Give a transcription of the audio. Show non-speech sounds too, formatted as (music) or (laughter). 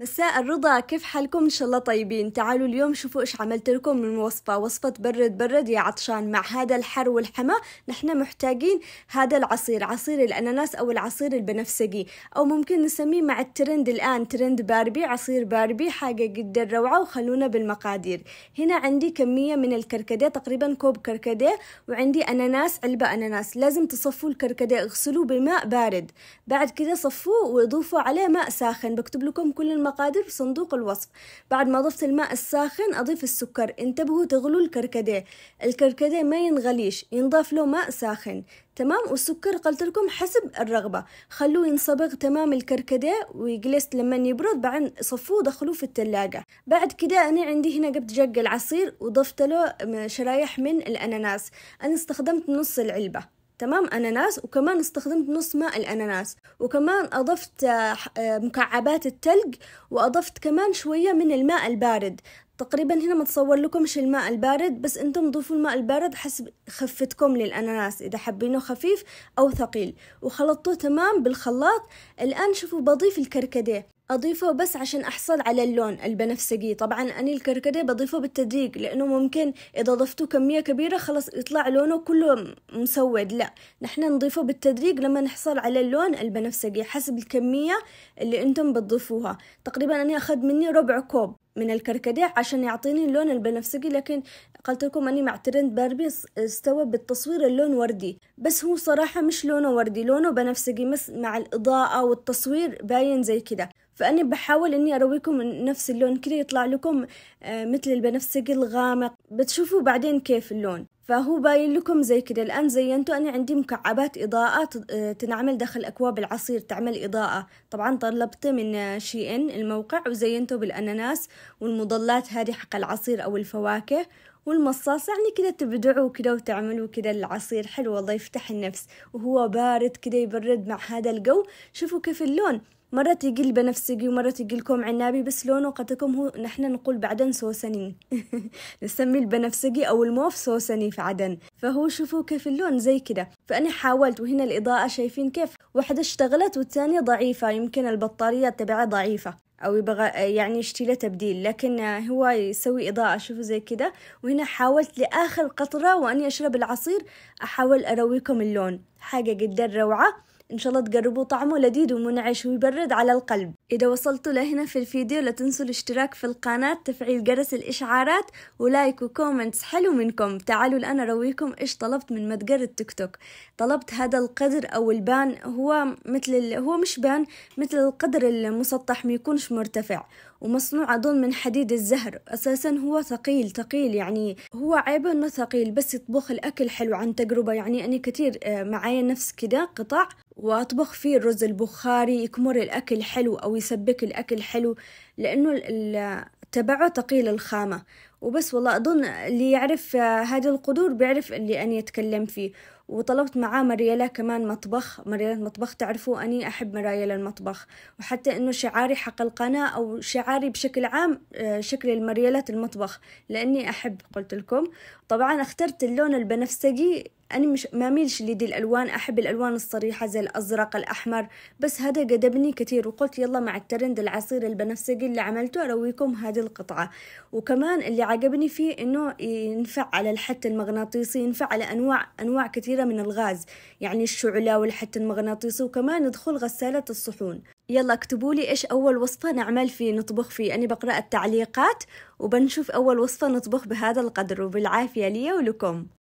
مساء الرضا كيف حالكم ان شاء الله طيبين تعالوا اليوم شوفوا ايش عملت لكم من وصفه وصفه برد برد يا عطشان مع هذا الحر والحما نحن محتاجين هذا العصير عصير الاناناس او العصير البنفسجي او ممكن نسميه مع الترند الان ترند باربي عصير باربي حاجه جدا روعه وخلونا بالمقادير هنا عندي كميه من الكركديه تقريبا كوب كركديه وعندي اناناس علبه اناناس لازم تصفوا الكركديه اغسلوه بماء بارد بعد كده صفوه واضيفوا عليه ماء ساخن بكتب لكم كل الم المقادير في صندوق الوصف بعد ما ضفت الماء الساخن أضيف السكر انتبهوا تغلوا الكركديه الكركديه ما ينغليش ينضاف له ماء ساخن تمام والسكر قلت لكم حسب الرغبة خلوه ينصبغ تمام الكركديه ويجلس لما يبرد بعد صفوه ودخلوه في التلاجة بعد كده أنا عندي هنا جبت جق العصير وضفت له شرايح من الأناناس أنا استخدمت نص العلبة تمام أناناس وكمان استخدمت نص ماء الأناناس وكمان أضفت آه، آه، مكعبات التلج وأضفت كمان شوية من الماء البارد تقريبا هنا ما تصور لكمش الماء البارد بس انتم ضيفوا الماء البارد حسب خفتكم للاناناس اذا حابينه خفيف او ثقيل وخلطوه تمام بالخلاط الان شوفوا بضيف الكركديه أضيفه بس عشان أحصل على اللون البنفسجي طبعا أنا الكركديه بضيفه بالتدريج لأنه ممكن إذا ضفتوا كمية كبيرة خلاص يطلع لونه كله مسود لا نحن نضيفه بالتدريج لما نحصل على اللون البنفسجي حسب الكمية اللي أنتم بتضيفوها تقريبا أنا أخذ مني ربع كوب من الكركديه عشان يعطيني اللون البنفسجي لكن قلت لكم اني مع ترند باربي استوى بالتصوير اللون وردي بس هو صراحة مش لونه وردي لونه بنفسجي مع الإضاءة والتصوير باين زي كده فأنا بحاول إني أرويكم نفس اللون كذا يطلع لكم آه، مثل البنفسجي الغامق بتشوفوا بعدين كيف اللون فهو باين لكم زي كذا الآن زينته أنا عندي مكعبات إضاءة آه، تنعمل داخل أكواب العصير تعمل إضاءة طبعا طلبته من آه، شي إن الموقع وزينته بالأناناس والمضلات هذه حق العصير أو الفواكه والمصاص يعني كده تبدعوا كده وتعملوا كده العصير حلو والله يفتح النفس وهو بارد كده يبرد مع هذا الجو شوفوا كيف اللون مرة يقل بنفسجي ومرة لكم عنابي بس لونه قتكم هو نحن نقول بعدن سوسني (laughs) نسمي البنفسجي أو الموف سوسني في عدن فهو شوفوا كيف اللون زي كده فأنا حاولت وهنا الإضاءة شايفين كيف واحدة اشتغلت والثانية ضعيفة يمكن البطارية تبعها ضعيفة او يبغى يعني يشتي له تبديل لكن هو يسوي اضاءه شوفوا زي كده وهنا حاولت لاخر قطره واني اشرب العصير احاول ارويكم اللون حاجه جدا روعه إن شاء الله تجربوا طعمه لذيذ ومنعش ويبرد على القلب إذا وصلتوا لهنا في الفيديو لا تنسوا الاشتراك في القناة تفعيل جرس الإشعارات ولايك وكومنتس حلو منكم تعالوا الآن أرويكم إيش طلبت من متجر التيك توك طلبت هذا القدر أو البان هو مثل ال... هو مش بان مثل القدر المسطح ما يكونش مرتفع ومصنوع أظن من حديد الزهر أساسا هو ثقيل ثقيل يعني هو عيب إنه ثقيل بس يطبخ الأكل حلو عن تجربة يعني أنا كتير آه، معايا نفس كده قطع وأطبخ فيه الرز البخاري يكمر الأكل حلو أو يسبك الأكل حلو لأنه تبعه ثقيل الخامة وبس والله أظن اللي يعرف آه، هذا القدور بيعرف اللي أنا أتكلم فيه وطلبت معاه مريلا كمان مطبخ مريلا مطبخ تعرفوا أني أحب مريلا المطبخ وحتى أنه شعاري حق القناة أو شعاري بشكل عام آه، شكل المريالات المطبخ لأني أحب قلت لكم طبعا اخترت اللون البنفسجي أنا مش ما ميلش لدي الألوان أحب الألوان الصريحة زي الأزرق الأحمر بس هذا قدبني كثير وقلت يلا مع الترند العصير البنفسجي اللي عملته أرويكم هذه القطعة وكمان اللي عجبني فيه إنه ينفع على الحت المغناطيسي ينفع على أنواع أنواع كثيرة من الغاز يعني الشعلة والحت المغناطيسي وكمان يدخل غسالة الصحون يلا اكتبوا لي ايش اول وصفة نعمل فيه نطبخ فيه انا بقرأ التعليقات وبنشوف اول وصفة نطبخ بهذا القدر وبالعافية لي ولكم